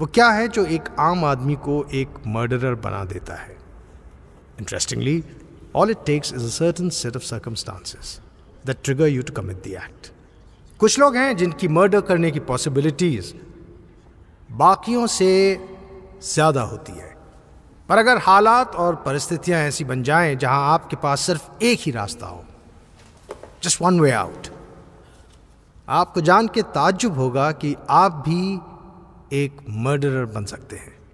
वो क्या है जो एक आम आदमी को एक मर्डरर बना देता है interestingly all it takes is a ton set of circumstances that trigger you to commit the act कुछ लोग हैं जिनकी मर्डर करने की पॉसिबिलिटीज बाकियों से ज़्यादा होती है पर अगर हालात और परिस्थितियां ऐसी बन जाएं जहां आपके पास सिर्फ एक ही रास्ता हो जस्ट वन वे आउट आपको जान के ताज्जुब होगा कि आप भी एक मर्डरर बन सकते हैं